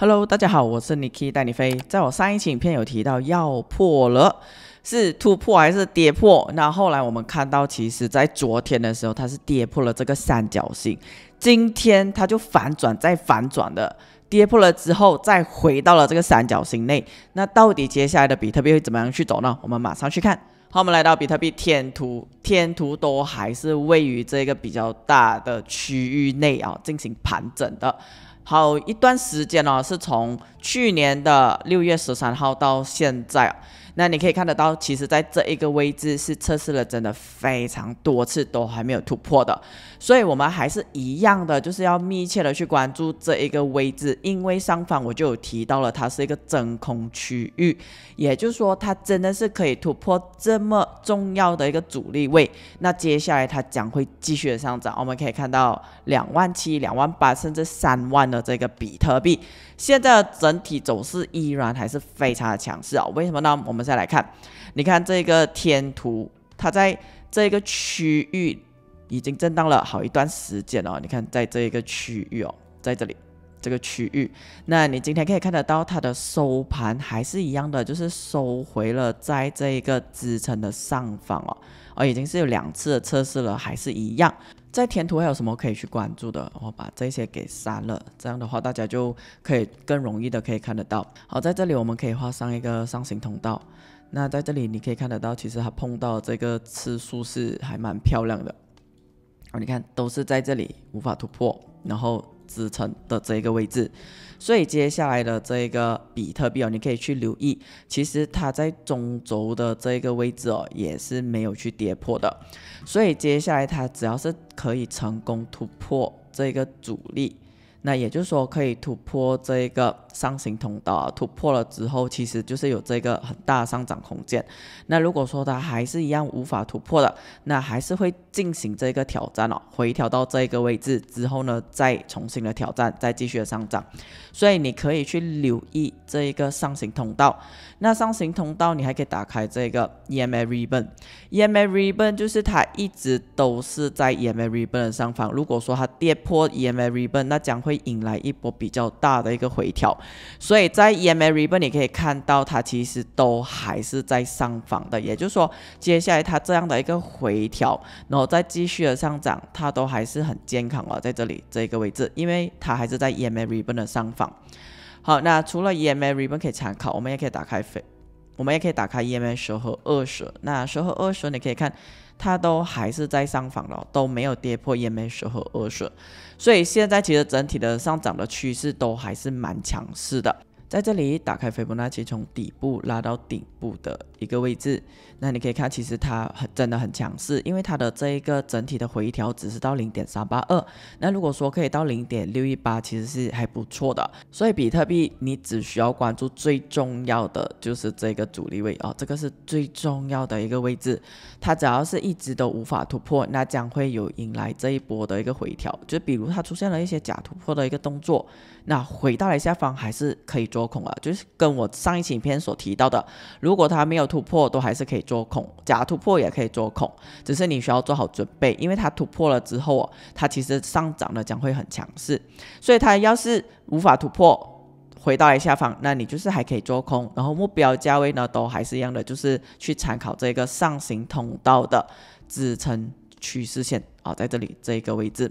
Hello，大家好，我是 Niki 带你飞。在我上一期影片有提到要破了，是突破还是跌破？那后来我们看到，其实，在昨天的时候，它是跌破了这个三角形，今天它就反转再反转的跌破了之后，再回到了这个三角形内。那到底接下来的比特币会怎么样去走呢？我们马上去看。好，我们来到比特币天图，天图都还是位于这个比较大的区域内啊，进行盘整的。好，一段时间呢，是从去年的六月十三号到现在。那你可以看得到，其实在这一个位置是测试了，真的非常多次都还没有突破的，所以我们还是一样的，就是要密切的去关注这一个位置，因为上方我就有提到了，它是一个真空区域，也就是说它真的是可以突破这么重要的一个阻力位，那接下来它将会继续的上涨，我们可以看到两万七、两万八，甚至三万的这个比特币，现在整体走势依然还是非常的强势啊，为什么呢？我们。再来看，你看这个天图，它在这个区域已经震荡了好一段时间哦。你看在这一个区域哦，在这里这个区域，那你今天可以看得到它的收盘还是一样的，就是收回了在这一个支撑的上方哦，哦已经是有两次的测试了，还是一样。在填图还有什么可以去关注的？我把这些给删了，这样的话大家就可以更容易的可以看得到。好，在这里我们可以画上一个上行通道。那在这里你可以看得到，其实它碰到这个次数是还蛮漂亮的。哦，你看都是在这里无法突破，然后。支撑的这个位置，所以接下来的这个比特币哦，你可以去留意，其实它在中轴的这个位置哦，也是没有去跌破的，所以接下来它只要是可以成功突破这个阻力，那也就是说可以突破这一个。上行通道突破了之后，其实就是有这个很大上涨空间。那如果说它还是一样无法突破的，那还是会进行这个挑战哦。回调到这个位置之后呢，再重新的挑战，再继续的上涨。所以你可以去留意这一个上行通道。那上行通道，你还可以打开这个 EMA Ribbon。EMA Ribbon 就是它一直都是在 EMA Ribbon 的上方。如果说它跌破 EMA Ribbon，那将会引来一波比较大的一个回调。所以在 EMA Ribbon 你可以看到，它其实都还是在上方的，也就是说，接下来它这样的一个回调，然后再继续的上涨，它都还是很健康啊，在这里这一个位置，因为它还是在 EMA Ribbon 的上方。好，那除了 EMA Ribbon 可以参考，我们也可以打开飞，我们也可以打开 EMA 十和二十。那十和二十你可以看。它都还是在上方了，都没有跌破 e m s 和二十，所以现在其实整体的上涨的趋势都还是蛮强势的。在这里打开斐波那契，从底部拉到顶部的一个位置，那你可以看，其实它很真的很强势，因为它的这一个整体的回调只是到零点三八二，那如果说可以到零点六一八，其实是还不错的。所以比特币你只需要关注最重要的就是这个阻力位啊，这个是最重要的一个位置，它只要是一直都无法突破，那将会有迎来这一波的一个回调，就比如它出现了一些假突破的一个动作，那回到了下方还是可以做。做空啊，就是跟我上一期影片所提到的，如果它没有突破，都还是可以做空，假突破也可以做空，只是你需要做好准备，因为它突破了之后哦，它其实上涨呢将会很强势，所以它要是无法突破回到下方，那你就是还可以做空，然后目标价位呢都还是一样的，就是去参考这个上行通道的支撑趋势线啊，在这里这一个位置，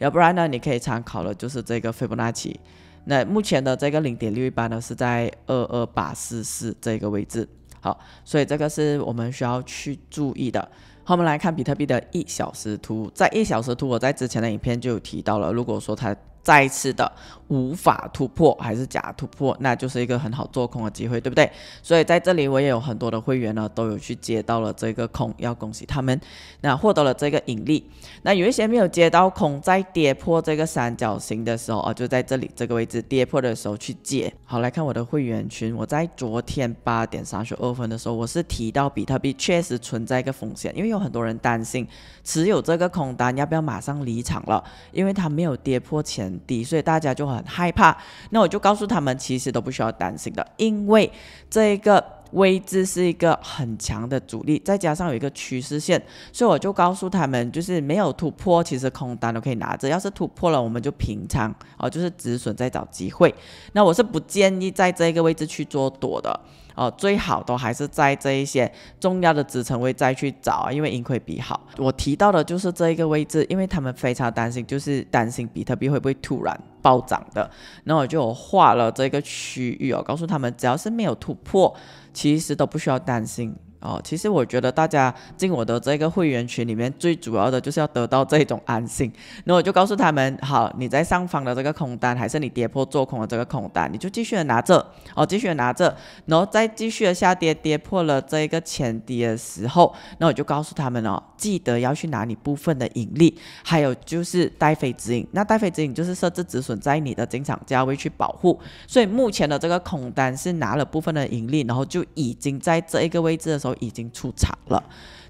要不然呢你可以参考的就是这个斐波那契。那目前的这个零点六一八呢，是在二二八四四这个位置。好，所以这个是我们需要去注意的。好，我们来看比特币的一小时图，在一小时图，我在之前的影片就有提到了，如果说它。再次的无法突破还是假突破，那就是一个很好做空的机会，对不对？所以在这里我也有很多的会员呢，都有去接到了这个空，要恭喜他们，那获得了这个盈利。那有一些没有接到空，在跌破这个三角形的时候啊，就在这里这个位置跌破的时候去借。好，来看我的会员群，我在昨天八点三十二分的时候，我是提到比特币确实存在一个风险，因为有很多人担心持有这个空单，要不要马上离场了？因为它没有跌破前。低，所以大家就很害怕。那我就告诉他们，其实都不需要担心的，因为这一个。位置是一个很强的阻力，再加上有一个趋势线，所以我就告诉他们，就是没有突破，其实空单都可以拿着；要是突破了，我们就平仓哦，就是止损再找机会。那我是不建议在这个位置去做多的哦，最好都还是在这一些重要的支撑位再去找，因为盈亏比好。我提到的就是这一个位置，因为他们非常担心，就是担心比特币会不会突然。暴涨的，那我就画了这个区域哦，告诉他们，只要是没有突破，其实都不需要担心。哦，其实我觉得大家进我的这个会员群里面，最主要的就是要得到这种安心。那我就告诉他们，好，你在上方的这个空单，还是你跌破做空的这个空单，你就继续的拿着，哦，继续的拿着，然后再继续的下跌，跌破了这一个前低的时候，那我就告诉他们哦，记得要去拿你部分的盈利，还有就是带飞止盈。那带飞止盈就是设置止损在你的进场价位去保护。所以目前的这个空单是拿了部分的盈利，然后就已经在这一个位置的时候。都已经出场了，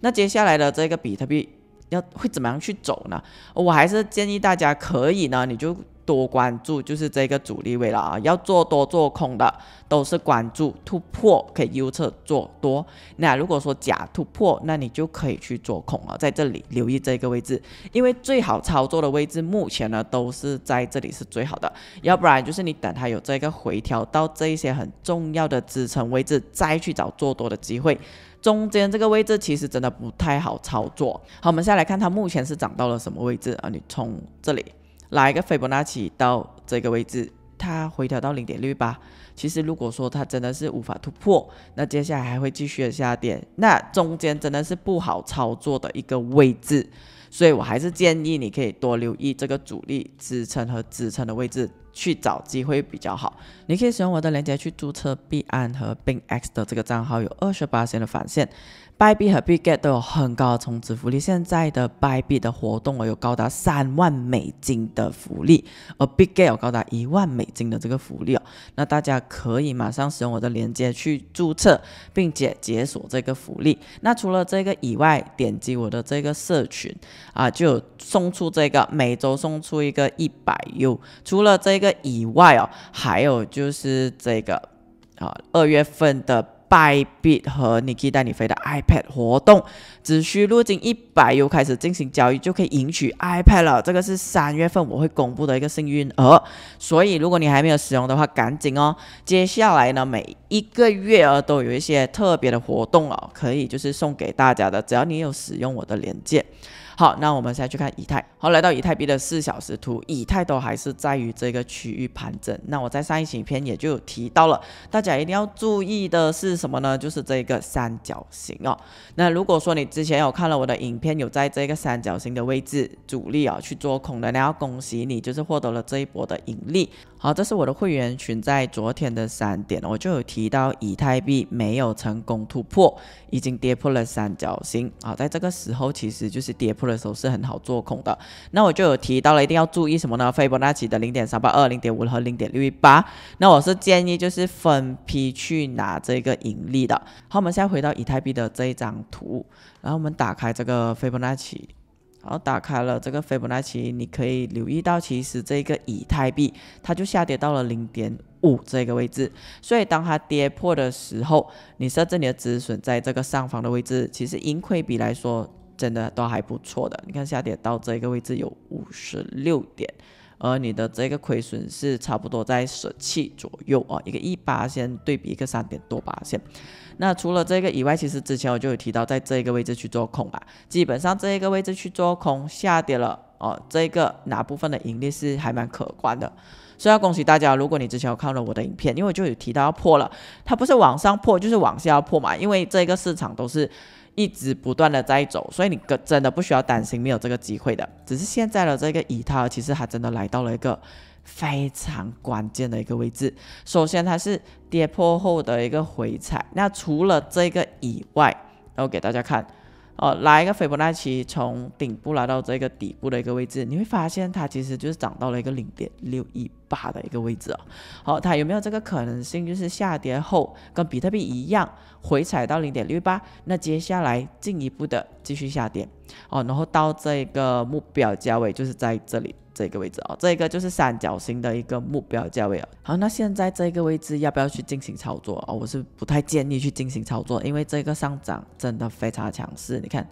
那接下来的这个比特币要会怎么样去走呢？我还是建议大家可以呢，你就。多关注就是这个阻力位了啊，要做多做空的都是关注突破，可以右侧做多。那如果说假突破，那你就可以去做空啊，在这里留意这个位置，因为最好操作的位置目前呢都是在这里是最好的，要不然就是你等它有这个回调到这一些很重要的支撑位置再去找做多的机会。中间这个位置其实真的不太好操作。好，我们下来看它目前是涨到了什么位置啊？你从这里。来一个斐波那契到这个位置，它回调到零点六八。其实如果说它真的是无法突破，那接下来还会继续的下跌。那中间真的是不好操作的一个位置，所以我还是建议你可以多留意这个主力支撑和支撑的位置。去找机会比较好。你可以使用我的链接去注册币安和 Big X 的这个账号，有二十八线的返现。币安和 b i g g a t 都有很高的充值福利。现在的币安的活动我有高达三万美金的福利，而 b i g g a t 有高达一万美金的这个福利哦。那大家可以马上使用我的链接去注册，并且解锁这个福利。那除了这个以外，点击我的这个社群啊，就有送出这个每周送出一个一百 U。除了这个。个以外哦，还有就是这个啊，二月份的币币和你可以带你飞的 iPad 活动，只需入金一百 U 开始进行交易，就可以赢取 iPad 了。这个是三月份我会公布的一个幸运额，所以如果你还没有使用的话，赶紧哦。接下来呢，每一个月啊都有一些特别的活动哦，可以就是送给大家的，只要你有使用我的链接。好，那我们现在去看以太。好，来到以太币的四小时图，以太都还是在于这个区域盘整。那我在上一期影片也就提到了，大家一定要注意的是什么呢？就是这个三角形哦。那如果说你之前有看了我的影片，有在这个三角形的位置主力啊去做空的，那要恭喜你，就是获得了这一波的盈利。好，这是我的会员群，在昨天的三点我就有提到，以太币没有成功突破，已经跌破了三角形好，在这个时候，其实就是跌破。的时候是很好做空的，那我就有提到了，一定要注意什么呢？斐波那契的零点三八二、零点五和零点六一八。那我是建议就是分批去拿这个盈利的。好，我们现在回到以太币的这一张图，然后我们打开这个斐波那契，后打开了这个斐波那契，你可以留意到，其实这个以太币它就下跌到了零点五这个位置，所以当它跌破的时候，你设置你的止损在这个上方的位置，其实盈亏比来说。真的都还不错的，你看下跌到这个位置有五十六点，而你的这个亏损是差不多在十七左右啊，一个一八先对比一个三点多八先。那除了这个以外，其实之前我就有提到，在这个位置去做空吧，基本上这一个位置去做空下跌了哦，这个哪部分的盈利是还蛮可观的，所以要恭喜大家，如果你之前有看了我的影片，因为我就有提到破了，它不是往上破就是往下破嘛，因为这个市场都是。一直不断的在走，所以你个真的不需要担心没有这个机会的。只是现在的这个以太，其实它真的来到了一个非常关键的一个位置。首先，它是跌破后的一个回踩。那除了这个以外，然后给大家看。哦，来一个斐波那契，从顶部来到这个底部的一个位置，你会发现它其实就是涨到了一个零点六一八的一个位置哦。好，它有没有这个可能性，就是下跌后跟比特币一样回踩到零点六八？那接下来进一步的。继续下跌哦，然后到这个目标价位，就是在这里这个位置哦，这个就是三角形的一个目标价位哦。好，那现在这个位置要不要去进行操作哦，我是不太建议去进行操作，因为这个上涨真的非常强势，你看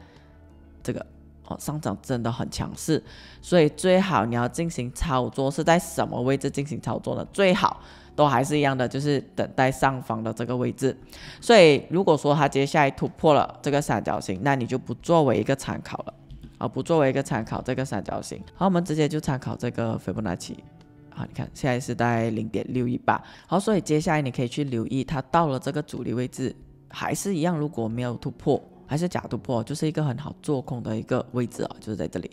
这个哦，上涨真的很强势，所以最好你要进行操作是在什么位置进行操作呢？最好。都还是一样的，就是等待上方的这个位置。所以如果说它接下来突破了这个三角形，那你就不作为一个参考了啊，不作为一个参考这个三角形。好，我们直接就参考这个斐波那契啊。你看现在是在零点六一八。好，所以接下来你可以去留意它到了这个阻力位置，还是一样，如果没有突破，还是假突破，就是一个很好做空的一个位置啊，就是在这里。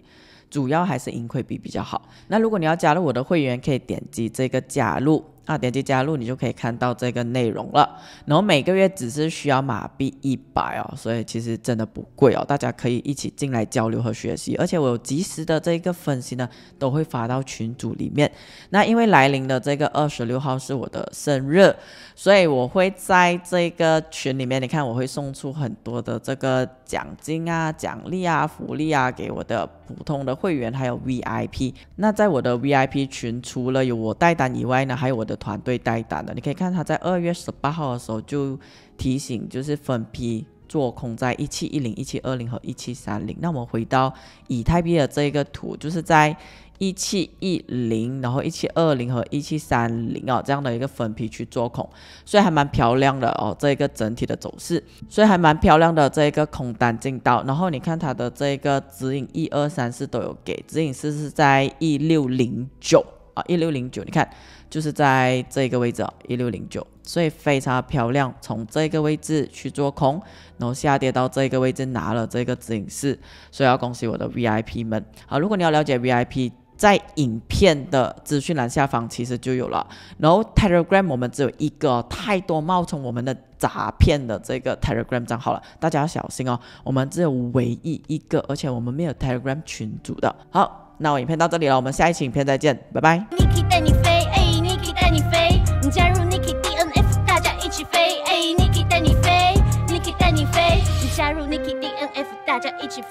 主要还是盈亏比比较好。那如果你要加入我的会员，可以点击这个加入。那点击加入，你就可以看到这个内容了。然后每个月只是需要马币一百哦，所以其实真的不贵哦。大家可以一起进来交流和学习，而且我有及时的这个分析呢，都会发到群组里面。那因为来临的这个二十六号是我的生日，所以我会在这个群里面，你看我会送出很多的这个。奖金啊，奖励啊，福利啊，给我的普通的会员还有 VIP。那在我的 VIP 群，除了有我带单以外呢，还有我的团队带单的。你可以看他在二月十八号的时候就提醒，就是分批做空在一七一零、一七二零和一七三零。那我们回到以太币的这个图，就是在。一七一零，然后一七二零和一七三零哦，这样的一个分批去做空，所以还蛮漂亮的哦。这一个整体的走势，所以还蛮漂亮的这一个空单进到，然后你看它的这个指引一二三四都有给指引四是在一六零九啊，一六零九，你看就是在这个位置啊，一六零九，所以非常漂亮，从这个位置去做空，然后下跌到这个位置拿了这个指引四，所以要恭喜我的 VIP 们好，如果你要了解 VIP。在影片的资讯栏下方其实就有了，然后 Telegram 我们只有一个，太多冒充我们的诈骗的这个 Telegram 账号了，大家要小心哦。我们只有唯一一个，而且我们没有 Telegram 群组的。好，那我影片到这里了，我们下一期影片再见，拜拜。Niki DNF，加入大家一起